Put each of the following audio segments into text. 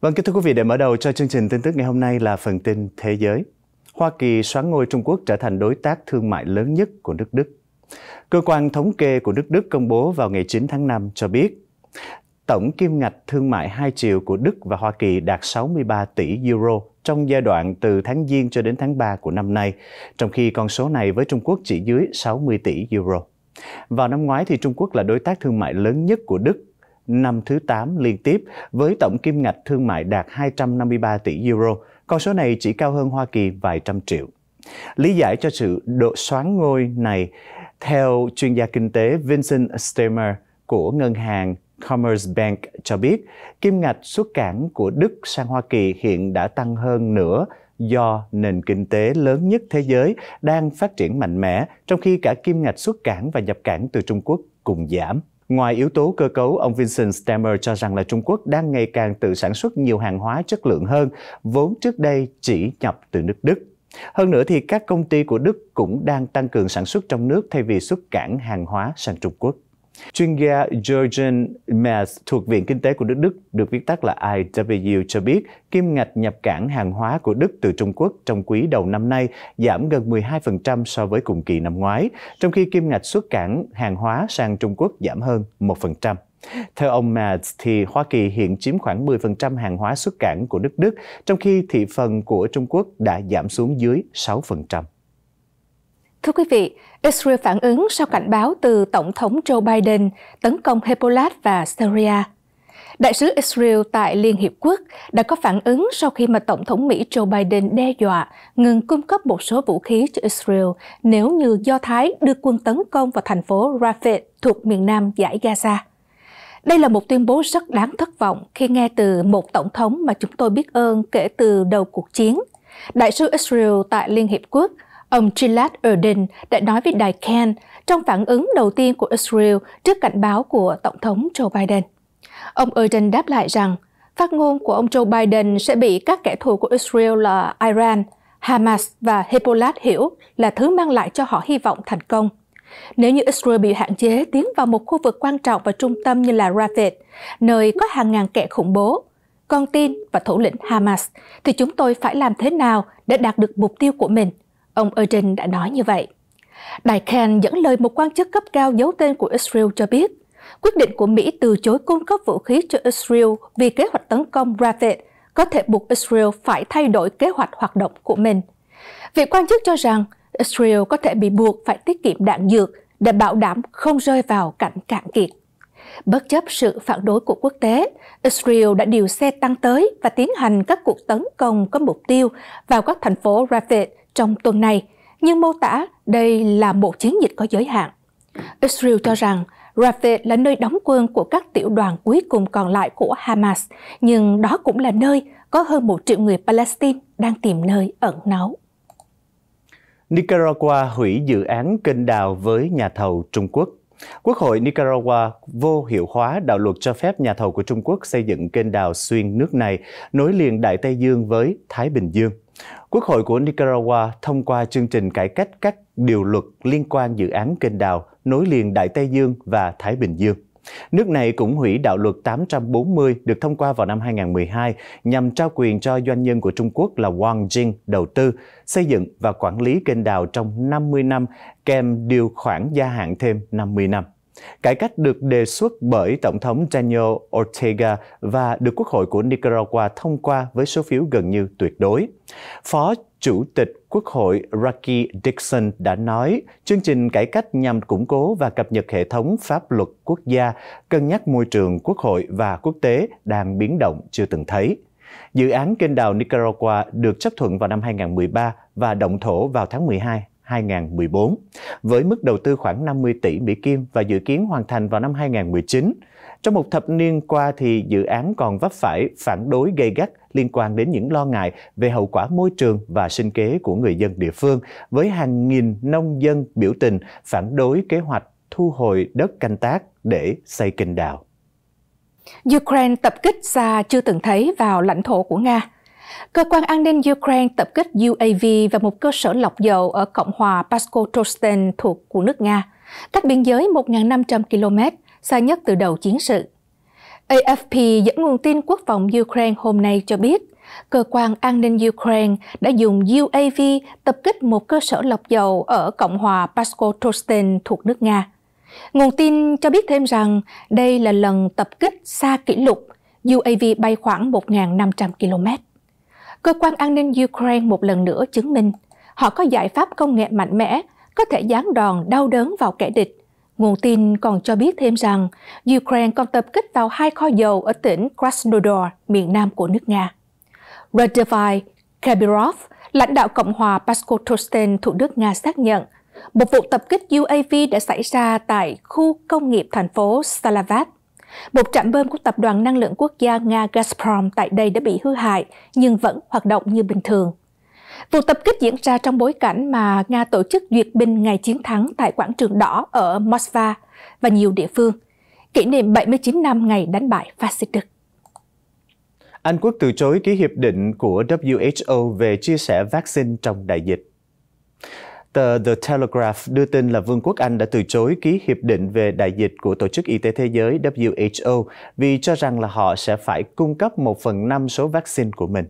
Vâng, kính thưa quý vị, để mở đầu cho chương trình tin tức ngày hôm nay là phần tin thế giới. Hoa Kỳ xoán ngôi Trung Quốc trở thành đối tác thương mại lớn nhất của nước Đức. Cơ quan thống kê của nước Đức công bố vào ngày 9 tháng 5 cho biết, tổng kim ngạch thương mại hai chiều của Đức và Hoa Kỳ đạt 63 tỷ euro trong giai đoạn từ tháng Giêng cho đến tháng 3 của năm nay, trong khi con số này với Trung Quốc chỉ dưới 60 tỷ euro. Vào năm ngoái thì Trung Quốc là đối tác thương mại lớn nhất của Đức năm thứ 8 liên tiếp với tổng kim ngạch thương mại đạt 253 tỷ euro. Con số này chỉ cao hơn Hoa Kỳ vài trăm triệu. Lý giải cho sự độ xoán ngôi này, theo chuyên gia kinh tế Vincent Stemmer của ngân hàng Commerce Bank cho biết, kim ngạch xuất cảng của Đức sang Hoa Kỳ hiện đã tăng hơn nửa do nền kinh tế lớn nhất thế giới đang phát triển mạnh mẽ, trong khi cả kim ngạch xuất cảng và nhập cảng từ Trung Quốc cùng giảm. Ngoài yếu tố cơ cấu, ông Vincent Stammer cho rằng là Trung Quốc đang ngày càng tự sản xuất nhiều hàng hóa chất lượng hơn, vốn trước đây chỉ nhập từ nước Đức. Hơn nữa thì các công ty của Đức cũng đang tăng cường sản xuất trong nước thay vì xuất cảng hàng hóa sang Trung Quốc. Chuyên gia Georgian Metz thuộc Viện Kinh tế của Đức Đức, được viết tắt là IW, cho biết kim ngạch nhập cảng hàng hóa của Đức từ Trung Quốc trong quý đầu năm nay giảm gần 12% so với cùng kỳ năm ngoái, trong khi kim ngạch xuất cảng hàng hóa sang Trung Quốc giảm hơn 1%. Theo ông Mads thì Hoa Kỳ hiện chiếm khoảng 10% hàng hóa xuất cảng của nước Đức, trong khi thị phần của Trung Quốc đã giảm xuống dưới 6%. Thưa quý vị, Israel phản ứng sau cảnh báo từ Tổng thống Joe Biden tấn công Hezbollah và Syria. Đại sứ Israel tại Liên Hiệp Quốc đã có phản ứng sau khi mà Tổng thống Mỹ Joe Biden đe dọa ngừng cung cấp một số vũ khí cho Israel nếu như Do Thái đưa quân tấn công vào thành phố Rafah thuộc miền nam giải Gaza. Đây là một tuyên bố rất đáng thất vọng khi nghe từ một tổng thống mà chúng tôi biết ơn kể từ đầu cuộc chiến. Đại sứ Israel tại Liên Hiệp Quốc Ông Gilad Erdan đã nói với đài Ken trong phản ứng đầu tiên của Israel trước cảnh báo của Tổng thống Joe Biden. Ông Erdan đáp lại rằng phát ngôn của ông Joe Biden sẽ bị các kẻ thù của Israel là Iran, Hamas và Hezbollah hiểu là thứ mang lại cho họ hy vọng thành công. Nếu như Israel bị hạn chế tiến vào một khu vực quan trọng và trung tâm như là Rafah, nơi có hàng ngàn kẻ khủng bố, con tin và thủ lĩnh Hamas, thì chúng tôi phải làm thế nào để đạt được mục tiêu của mình – Ông Erdin đã nói như vậy. Đài Khan dẫn lời một quan chức cấp cao giấu tên của Israel cho biết, quyết định của Mỹ từ chối cung cấp vũ khí cho Israel vì kế hoạch tấn công Rafet có thể buộc Israel phải thay đổi kế hoạch hoạt động của mình. Vị quan chức cho rằng Israel có thể bị buộc phải tiết kiệm đạn dược để bảo đảm không rơi vào cảnh cạn kiệt. Bất chấp sự phản đối của quốc tế, Israel đã điều xe tăng tới và tiến hành các cuộc tấn công có mục tiêu vào các thành phố Rafet trong tuần này, nhưng mô tả đây là một chiến dịch có giới hạn. Israel cho rằng Rafah là nơi đóng quân của các tiểu đoàn cuối cùng còn lại của Hamas, nhưng đó cũng là nơi có hơn một triệu người Palestine đang tìm nơi ẩn náu. Nicaragua hủy dự án kênh đào với nhà thầu Trung Quốc. Quốc hội Nicaragua vô hiệu hóa đạo luật cho phép nhà thầu của Trung Quốc xây dựng kênh đào xuyên nước này nối liền Đại Tây Dương với Thái Bình Dương. Quốc hội của Nicaragua thông qua chương trình cải cách các điều luật liên quan dự án kênh đào nối liền Đại Tây Dương và Thái Bình Dương. Nước này cũng hủy đạo luật 840 được thông qua vào năm 2012 nhằm trao quyền cho doanh nhân của Trung Quốc là Wang Jing đầu tư, xây dựng và quản lý kênh đào trong 50 năm kèm điều khoản gia hạn thêm 50 năm. Cải cách được đề xuất bởi Tổng thống Daniel Ortega và được Quốc hội của Nicaragua thông qua với số phiếu gần như tuyệt đối. Phó Chủ tịch Quốc hội Rocky Dixon đã nói chương trình cải cách nhằm củng cố và cập nhật hệ thống pháp luật quốc gia, cân nhắc môi trường quốc hội và quốc tế đang biến động chưa từng thấy. Dự án kênh đào Nicaragua được chấp thuận vào năm 2013 và động thổ vào tháng 12 2014 với mức đầu tư khoảng 50 tỷ Mỹ Kim và dự kiến hoàn thành vào năm 2019. Trong một thập niên qua thì dự án còn vấp phải phản đối gây gắt liên quan đến những lo ngại về hậu quả môi trường và sinh kế của người dân địa phương với hàng nghìn nông dân biểu tình phản đối kế hoạch thu hồi đất canh tác để xây kênh đào. Ukraine tập kích xa chưa từng thấy vào lãnh thổ của Nga. Cơ quan an ninh Ukraine tập kích UAV và một cơ sở lọc dầu ở Cộng hòa Paskotosten thuộc của nước Nga, cách biên giới 1.500 km, xa nhất từ đầu chiến sự. AFP dẫn nguồn tin quốc phòng Ukraine hôm nay cho biết, cơ quan an ninh Ukraine đã dùng UAV tập kích một cơ sở lọc dầu ở Cộng hòa Paskotosten thuộc nước Nga. Nguồn tin cho biết thêm rằng đây là lần tập kích xa kỷ lục, UAV bay khoảng 1.500 km cơ quan an ninh Ukraine một lần nữa chứng minh họ có giải pháp công nghệ mạnh mẽ có thể gián đòn đau đớn vào kẻ địch. Nguồn tin còn cho biết thêm rằng Ukraine còn tập kích vào hai kho dầu ở tỉnh Krasnodar, miền nam của nước Nga. Radovai Kabirov, lãnh đạo Cộng hòa Paskotosten thủ đức Nga xác nhận một vụ tập kích UAV đã xảy ra tại khu công nghiệp thành phố Salavat một trạm bơm của Tập đoàn Năng lượng Quốc gia Nga Gazprom tại đây đã bị hư hại, nhưng vẫn hoạt động như bình thường. Vụ tập kích diễn ra trong bối cảnh mà Nga tổ chức duyệt binh ngày chiến thắng tại quảng trường đỏ ở Moscow và nhiều địa phương, kỷ niệm 79 năm ngày đánh bại phát xít Đức. Anh Quốc từ chối ký hiệp định của WHO về chia sẻ vaccine trong đại dịch tờ The Telegraph đưa tin là Vương quốc Anh đã từ chối ký hiệp định về đại dịch của Tổ chức Y tế Thế giới WHO vì cho rằng là họ sẽ phải cung cấp một phần năm số vaccine của mình.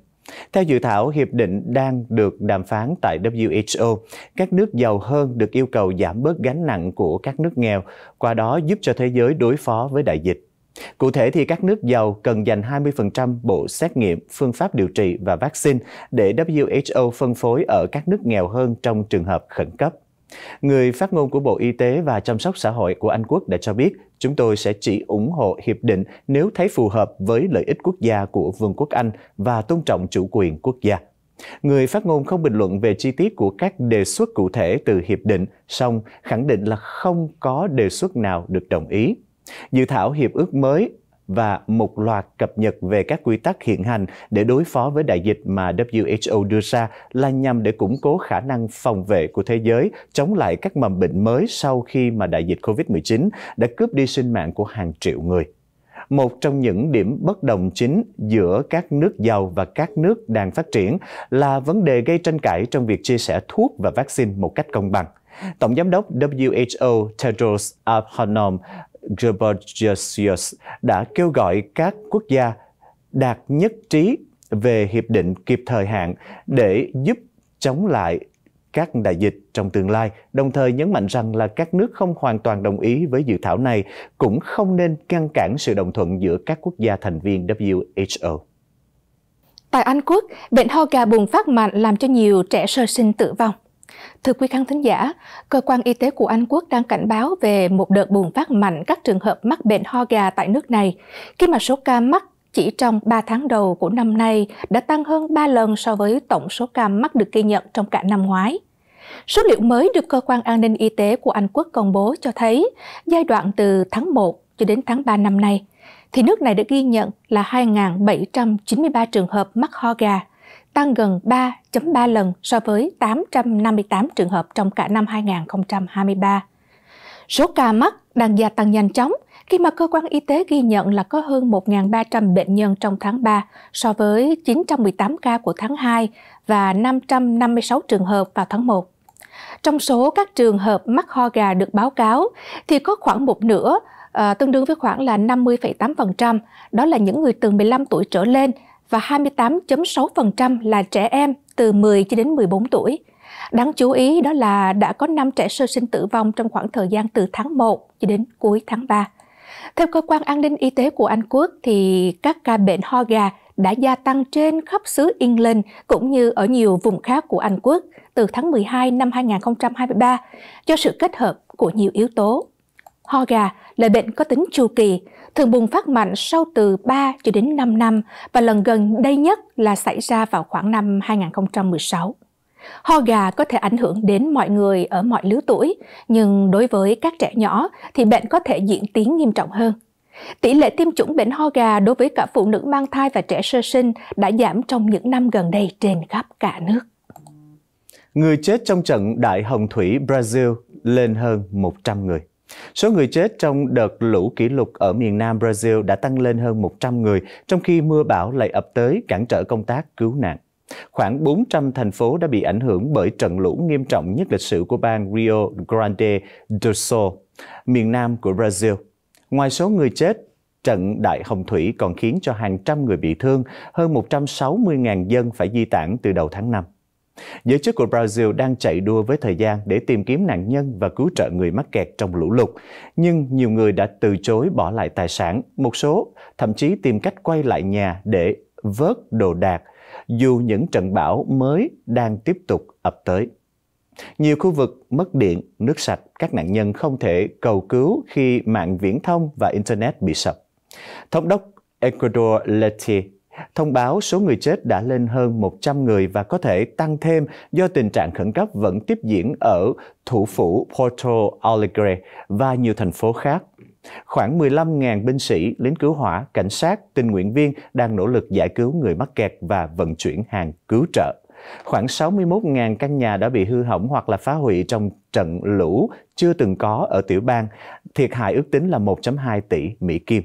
Theo dự thảo, hiệp định đang được đàm phán tại WHO. Các nước giàu hơn được yêu cầu giảm bớt gánh nặng của các nước nghèo, qua đó giúp cho thế giới đối phó với đại dịch. Cụ thể thì các nước giàu cần dành 20% bộ xét nghiệm, phương pháp điều trị và vaccine để WHO phân phối ở các nước nghèo hơn trong trường hợp khẩn cấp. Người phát ngôn của Bộ Y tế và Chăm sóc Xã hội của Anh Quốc đã cho biết chúng tôi sẽ chỉ ủng hộ hiệp định nếu thấy phù hợp với lợi ích quốc gia của Vương quốc Anh và tôn trọng chủ quyền quốc gia. Người phát ngôn không bình luận về chi tiết của các đề xuất cụ thể từ hiệp định, song khẳng định là không có đề xuất nào được đồng ý. Dự thảo hiệp ước mới và một loạt cập nhật về các quy tắc hiện hành để đối phó với đại dịch mà WHO đưa ra là nhằm để củng cố khả năng phòng vệ của thế giới chống lại các mầm bệnh mới sau khi mà đại dịch COVID-19 đã cướp đi sinh mạng của hàng triệu người. Một trong những điểm bất đồng chính giữa các nước giàu và các nước đang phát triển là vấn đề gây tranh cãi trong việc chia sẻ thuốc và vaccine một cách công bằng. Tổng giám đốc WHO Tedros Adhanom Gebrseyesus đã kêu gọi các quốc gia đạt nhất trí về hiệp định kịp thời hạn để giúp chống lại các đại dịch trong tương lai, đồng thời nhấn mạnh rằng là các nước không hoàn toàn đồng ý với dự thảo này cũng không nên ngăn cản sự đồng thuận giữa các quốc gia thành viên WHO. Tại Anh Quốc, bệnh ho gà bùng phát mạnh làm cho nhiều trẻ sơ sinh tử vong. Thưa quý khán thính giả, cơ quan y tế của Anh Quốc đang cảnh báo về một đợt bùng phát mạnh các trường hợp mắc bệnh ho gà tại nước này, khi mà số ca mắc chỉ trong 3 tháng đầu của năm nay đã tăng hơn 3 lần so với tổng số ca mắc được ghi nhận trong cả năm ngoái. Số liệu mới được Cơ quan An ninh Y tế của Anh Quốc công bố cho thấy giai đoạn từ tháng 1 cho đến tháng 3 năm nay, thì nước này đã ghi nhận là 2.793 trường hợp mắc ho gà tăng gần 3.3 lần so với 858 trường hợp trong cả năm 2023. Số ca mắc đang gia tăng nhanh chóng khi mà cơ quan y tế ghi nhận là có hơn 1.300 bệnh nhân trong tháng 3 so với 918 ca của tháng 2 và 556 trường hợp vào tháng 1. Trong số các trường hợp mắc ho gà được báo cáo thì có khoảng một nửa, à, tương đương với khoảng là 50,8%, đó là những người từ 15 tuổi trở lên và 28.6% là trẻ em từ 10 cho đến 14 tuổi. Đáng chú ý đó là đã có 5 trẻ sơ sinh tử vong trong khoảng thời gian từ tháng 1 cho đến cuối tháng 3. Theo cơ quan an ninh y tế của Anh Quốc thì các ca bệnh ho gà đã gia tăng trên khắp xứ England cũng như ở nhiều vùng khác của Anh Quốc từ tháng 12 năm 2023 do sự kết hợp của nhiều yếu tố. Ho gà là bệnh có tính chu kỳ, thường bùng phát mạnh sau từ 3 cho đến 5 năm và lần gần đây nhất là xảy ra vào khoảng năm 2016. Ho gà có thể ảnh hưởng đến mọi người ở mọi lứa tuổi, nhưng đối với các trẻ nhỏ thì bệnh có thể diễn tiến nghiêm trọng hơn. Tỷ lệ tiêm chủng bệnh ho gà đối với cả phụ nữ mang thai và trẻ sơ sinh đã giảm trong những năm gần đây trên khắp cả nước. Người chết trong trận Đại Hồng Thủy Brazil lên hơn 100 người. Số người chết trong đợt lũ kỷ lục ở miền Nam Brazil đã tăng lên hơn 100 người, trong khi mưa bão lại ập tới cản trở công tác cứu nạn. Khoảng 400 thành phố đã bị ảnh hưởng bởi trận lũ nghiêm trọng nhất lịch sử của bang Rio Grande do Sul, miền nam của Brazil. Ngoài số người chết, trận đại hồng thủy còn khiến cho hàng trăm người bị thương, hơn 160.000 dân phải di tản từ đầu tháng 5. Giới chức của Brazil đang chạy đua với thời gian để tìm kiếm nạn nhân và cứu trợ người mắc kẹt trong lũ lụt, nhưng nhiều người đã từ chối bỏ lại tài sản, một số thậm chí tìm cách quay lại nhà để vớt đồ đạc, dù những trận bão mới đang tiếp tục ập tới. Nhiều khu vực mất điện, nước sạch, các nạn nhân không thể cầu cứu khi mạng viễn thông và Internet bị sập. Thống đốc Ecuador Leti thông báo số người chết đã lên hơn 100 người và có thể tăng thêm do tình trạng khẩn cấp vẫn tiếp diễn ở thủ phủ Porto Alegre và nhiều thành phố khác. Khoảng 15.000 binh sĩ, lính cứu hỏa, cảnh sát, tình nguyện viên đang nỗ lực giải cứu người mắc kẹt và vận chuyển hàng cứu trợ. Khoảng 61.000 căn nhà đã bị hư hỏng hoặc là phá hủy trong trận lũ chưa từng có ở tiểu bang. Thiệt hại ước tính là 1.2 tỷ Mỹ Kim.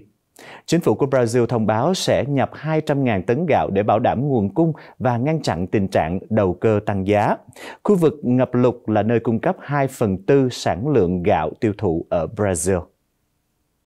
Chính phủ của Brazil thông báo sẽ nhập 200.000 tấn gạo để bảo đảm nguồn cung và ngăn chặn tình trạng đầu cơ tăng giá. Khu vực ngập lụt là nơi cung cấp 2 phần tư sản lượng gạo tiêu thụ ở Brazil.